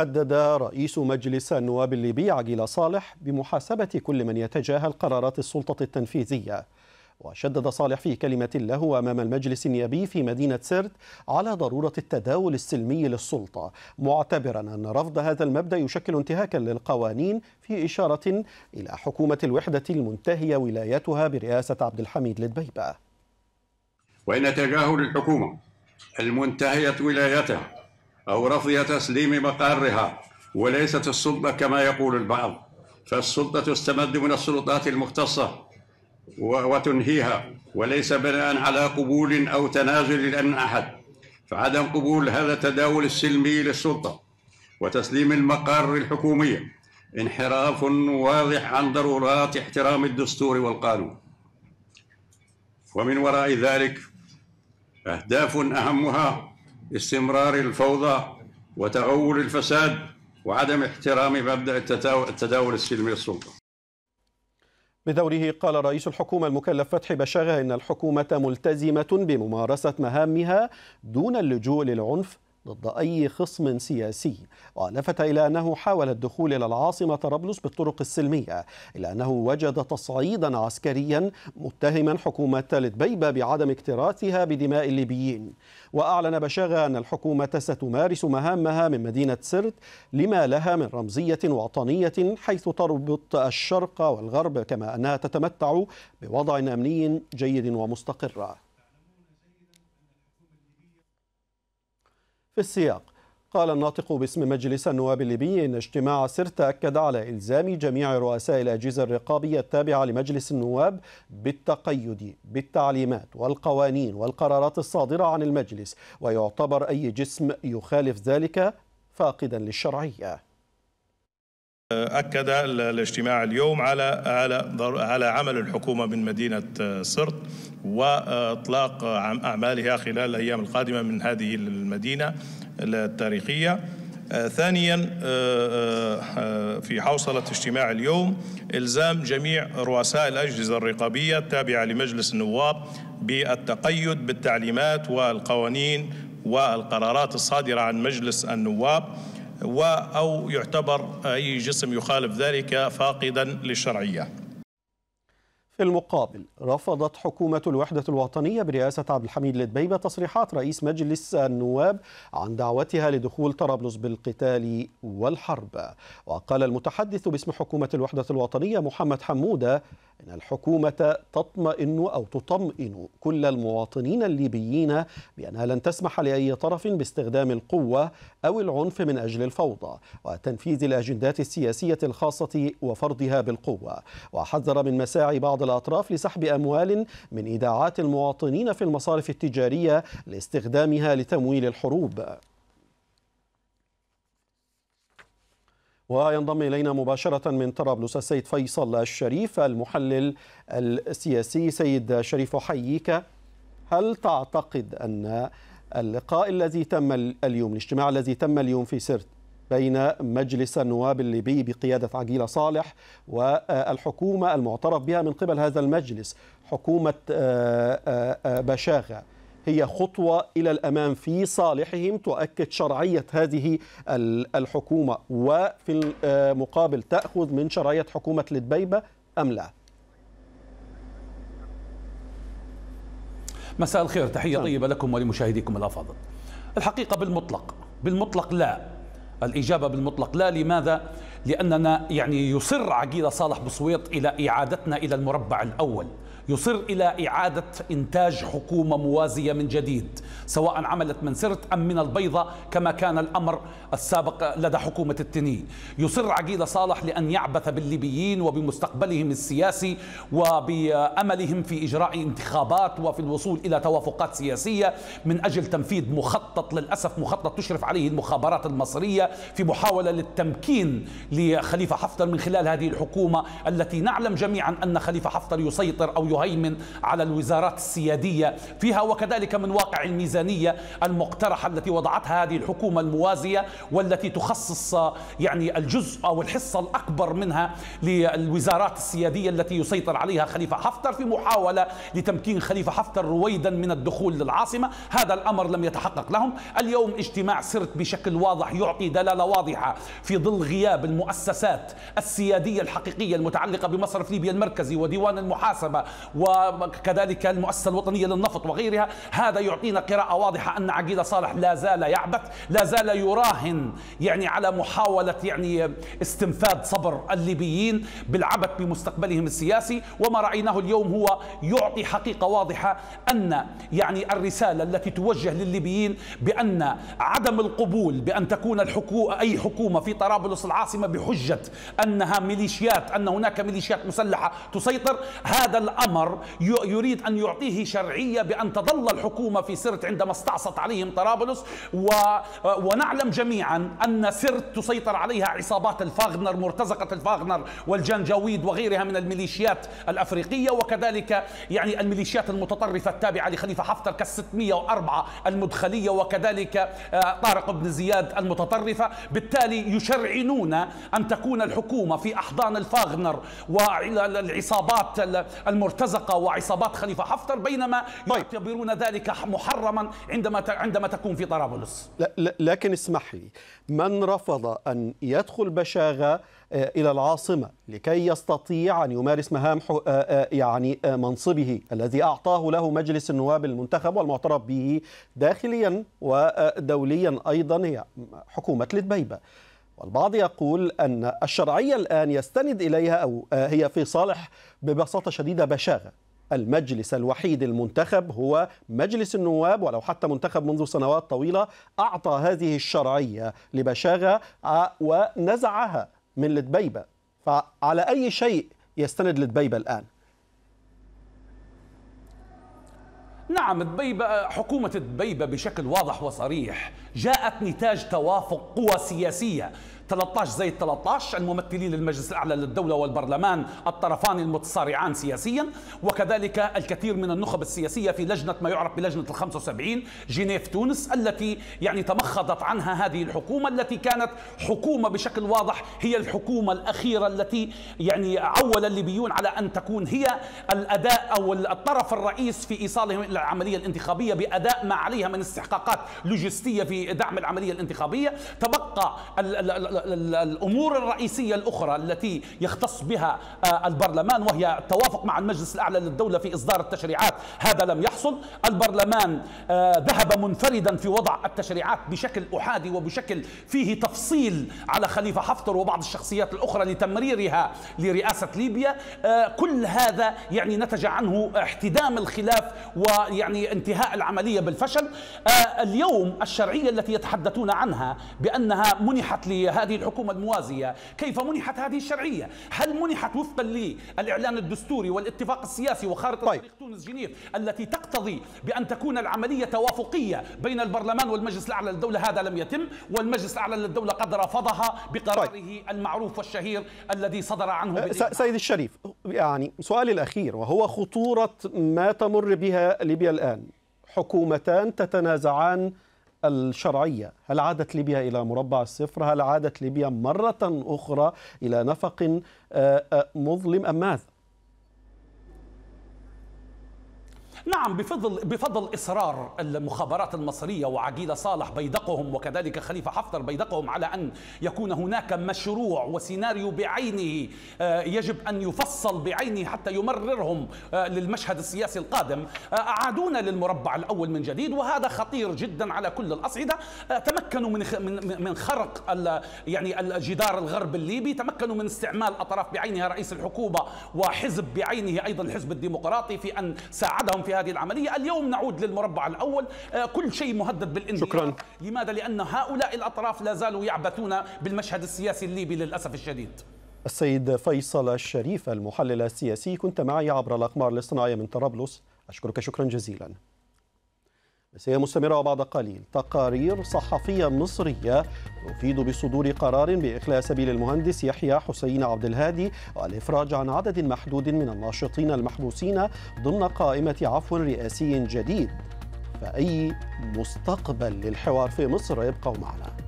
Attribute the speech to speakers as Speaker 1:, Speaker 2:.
Speaker 1: هدد رئيس مجلس النواب الليبي عقيل صالح بمحاسبة كل من يتجاهل قرارات السلطة التنفيذية وشدد صالح في كلمة له أمام المجلس النيابي في مدينة سرت على ضرورة التداول السلمي للسلطة معتبرا أن رفض هذا المبدأ يشكل انتهاكا للقوانين في إشارة إلى حكومة الوحدة المنتهية ولايتها برئاسة عبد الحميد لدبيبة وإن تجاهل الحكومة المنتهية ولايتها أو رفض تسليم مقرها وليست السلطة كما يقول البعض فالسلطة تستمد من السلطات المختصة وتنهيها وليس بناء على قبول أو تنازل لأن أحد فعدم قبول هذا التداول السلمي للسلطة وتسليم المقر الحكومية انحراف واضح عن ضرورات احترام الدستور والقانون ومن وراء ذلك أهداف أهمها استمرار الفوضى وتغول الفساد وعدم احترام مبدأ التداول السلمي للسلطة بدوره قال رئيس الحكومة المكلف فتحي بشاغة إن الحكومة ملتزمة بممارسة مهامها دون اللجوء للعنف ضد أي خصم سياسي ولفت إلى أنه حاول الدخول إلى العاصمة طرابلس بالطرق السلمية إلا أنه وجد تصعيدا عسكريا متهما حكومة لدبيبة بعدم اكتراثها بدماء الليبيين وأعلن بشاغة أن الحكومة ستمارس مهامها من مدينة سرت لما لها من رمزية وطنية حيث تربط الشرق والغرب كما أنها تتمتع بوضع أمني جيد ومستقر في السياق قال الناطق باسم مجلس النواب الليبي إن اجتماع سرت أكد على إلزام جميع رؤساء الأجهزة الرقابية التابعة لمجلس النواب بالتقيد بالتعليمات والقوانين والقرارات الصادرة عن المجلس ويعتبر أي جسم يخالف ذلك فاقدا للشرعية
Speaker 2: أكد الاجتماع اليوم على على على عمل الحكومة من مدينة سرت آه، وإطلاق أعمالها خلال الأيام القادمة من هذه المدينة التاريخية آه، ثانيا آه، في حوصلة اجتماع اليوم إلزام جميع رؤساء الأجهزة الرقابية التابعة لمجلس النواب بالتقيد بالتعليمات والقوانين والقرارات الصادرة عن مجلس النواب أو يعتبر أي جسم يخالف ذلك فاقدا للشرعية
Speaker 1: في المقابل رفضت حكومة الوحدة الوطنية برئاسة عبد الحميد لدبيبة تصريحات رئيس مجلس النواب عن دعوتها لدخول طرابلس بالقتال والحرب وقال المتحدث باسم حكومة الوحدة الوطنية محمد حمودة إن الحكومة تطمئن أو تطمئن كل المواطنين الليبيين بأنها لن تسمح لأي طرف باستخدام القوة أو العنف من أجل الفوضى وتنفيذ الأجندات السياسية الخاصة وفرضها بالقوة وحذر من مساعي بعض الأطراف لسحب أموال من إيداعات المواطنين في المصارف التجارية لاستخدامها لتمويل الحروب وينضم إلينا مباشرة من طرابلس السيد فيصل الشريف المحلل السياسي سيد شريف أحييك هل تعتقد أن اللقاء الذي تم اليوم الاجتماع الذي تم اليوم في سرت بين مجلس النواب الليبي بقيادة عقيلة صالح والحكومة المعترف بها من قبل هذا المجلس حكومة آه، آه، آه، بشاغة هي خطوة إلى الأمام في صالحهم تؤكد شرعية هذه الحكومة وفي المقابل تأخذ من شرعية حكومة لدبيبة أم لا؟
Speaker 2: مساء الخير تحية نعم. طيبة لكم ولمشاهديكم الأفاضل الحقيقة بالمطلق بالمطلق لا الإجابة بالمطلق لا لماذا؟ لأننا يعني يصر عقيدة صالح بصويت إلى إعادتنا إلى المربع الأول يصر إلى إعادة إنتاج حكومة موازية من جديد سواء عملت من سرت أم من البيضة كما كان الأمر السابق لدى حكومة التنين يصر عقيل صالح لأن يعبث بالليبيين وبمستقبلهم السياسي وبأملهم في إجراء انتخابات وفي الوصول إلى توافقات سياسية من أجل تنفيذ مخطط للأسف مخطط تشرف عليه المخابرات المصرية في محاولة للتمكين لخليفة حفتر من خلال هذه الحكومة التي نعلم جميعا أن خليفة حفتر يسيطر أو تهيمن على الوزارات السيادية فيها وكذلك من واقع الميزانية المقترحة التي وضعتها هذه الحكومة الموازية والتي تخصص يعني الجزء أو الحصة الأكبر منها للوزارات السيادية التي يسيطر عليها خليفة حفتر في محاولة لتمكين خليفة حفتر رويدا من الدخول للعاصمة هذا الأمر لم يتحقق لهم اليوم اجتماع سرت بشكل واضح يعطي دلالة واضحة في ظل غياب المؤسسات السيادية الحقيقية المتعلقة بمصرف ليبيا المركزي وديوان المحاسبة وكذلك المؤسسة الوطنية للنفط وغيرها هذا يعطينا قراءة واضحة أن عقيدة صالح لا زال يعبث لا زال يراهن يعني على محاولة يعني استنفاد صبر الليبيين بالعبث بمستقبلهم السياسي وما رأيناه اليوم هو يعطي حقيقة واضحة أن يعني الرسالة التي توجه للليبيين بأن عدم القبول بأن تكون الحكومة أي حكومة في طرابلس العاصمة بحجة أنها ميليشيات أن هناك ميليشيات مسلحة تسيطر هذا الأمر الأمر يريد أن يعطيه شرعية بأن تظل الحكومة في سرت عندما استعصت عليهم طرابلس و ونعلم جميعا أن سرت تسيطر عليها عصابات الفاغنر مرتزقة الفاغنر والجنجاويد وغيرها من الميليشيات الأفريقية وكذلك يعني الميليشيات المتطرفة التابعة لخليفة حفتر كال604 المدخلية وكذلك آه، طارق بن زياد المتطرفة بالتالي يشرعنون أن تكون الحكومة في أحضان الفاغنر والعصابات المرتزقة مرتزقة وعصابات خليفة حفتر بينما طيب. يعتبرون ذلك محرما عندما عندما تكون في طرابلس
Speaker 1: لكن اسمح لي من رفض أن يدخل بشاغة آه، إلى العاصمة لكي يستطيع أن يمارس مهام آه، آه، يعني منصبه الذي أعطاه له مجلس النواب المنتخب والمعترف به داخليا ودوليا أيضا هي حكومة لدبيبة والبعض يقول أن الشرعية الآن يستند إليها أو آه، هي في صالح ببساطة شديدة بشاغة المجلس الوحيد المنتخب هو مجلس النواب ولو حتى منتخب منذ سنوات طويلة أعطى هذه الشرعية لبشاغة آه، ونزعها من لدبيبة فعلى أي شيء يستند لدبيبة الآن
Speaker 2: نعم دبيبة حكومة دبيبة بشكل واضح وصريح جاءت نتاج توافق قوى سياسية 13 زائد 13 الممثلين للمجلس الأعلى للدولة والبرلمان الطرفان المتصارعان سياسيا وكذلك الكثير من النخب السياسية في لجنة ما يعرف بلجنة ال 75 جنيف تونس التي يعني تمخضت عنها هذه الحكومة التي كانت حكومة بشكل واضح هي الحكومة الأخيرة التي يعني عول الليبيون على أن تكون هي الأداء أو الطرف الرئيس في إيصالهم إلى العملية الانتخابية بأداء ما عليها من استحقاقات لوجستية في دعم العملية الانتخابية تبقى الأمور الرئيسية الأخرى التي يختص بها آه، البرلمان وهي التوافق مع المجلس الأعلى للدولة في إصدار التشريعات هذا لم يحصل البرلمان آه، ذهب منفردا في وضع التشريعات بشكل أحادي وبشكل فيه تفصيل على خليفة حفتر وبعض الشخصيات الأخرى لتمريرها لرئاسة ليبيا آه، كل هذا يعني نتج عنه احتدام الخلاف ويعني انتهاء العملية بالفشل اليوم الشرعية التي يتحدثون عنها بأنها منحت لهذا هذه الحكومة الموازية كيف منحت هذه الشرعية هل منحت وفقا للإعلان الدستوري والاتفاق السياسي وخارطة طيب. طريق تونس جنيف التي تقتضي بأن تكون العملية توافقية بين البرلمان والمجلس الأعلى للدولة هذا لم يتم والمجلس الأعلى للدولة قد رفضها بقراره طيب. المعروف والشهير الذي صدر عنه أه، سيد
Speaker 1: الشريف يعني سؤالي الأخير وهو خطورة ما تمر بها ليبيا الآن حكومتان تتنازعان الشرعية هل عادت ليبيا إلى مربع الصفر هل عادت ليبيا مرة أخرى إلى نفق آه، آه، مظلم أم ماذا
Speaker 2: نعم بفضل بفضل اصرار المخابرات المصريه وعقيله صالح بيدقهم وكذلك خليفه حفتر بيدقهم على ان يكون هناك مشروع وسيناريو بعينه آه، يجب ان يفصل بعينه حتى يمررهم آه، للمشهد السياسي القادم آه، اعادونا للمربع الاول من جديد وهذا خطير جدا على كل الاصعده تمكنوا من من خرق يعني الجدار الغرب الليبي تمكنوا من استعمال اطراف بعينها رئيس الحكومه وحزب بعينه ايضا الحزب الديمقراطي في ان ساعدهم في هذه العملية اليوم نعود للمربع الأول آه، كل شيء مهدد بالانهيار شكرا لماذا؟ لأن هؤلاء الأطراف لا زالوا يعبثون بالمشهد السياسي الليبي للأسف الشديد
Speaker 1: السيد فيصل الشريف المحلل السياسي كنت معي عبر الأقمار الاصطناعية من طرابلس أشكرك شكرا جزيلا بس هي مستمرة وبعد قليل تقارير صحفية مصرية تفيد بصدور قرار بإخلاء سبيل المهندس يحيى حسين عبد الهادي والإفراج عن عدد محدود من الناشطين المحبوسين ضمن قائمة عفو رئاسي جديد فأي مستقبل للحوار في مصر يبقى
Speaker 2: معنا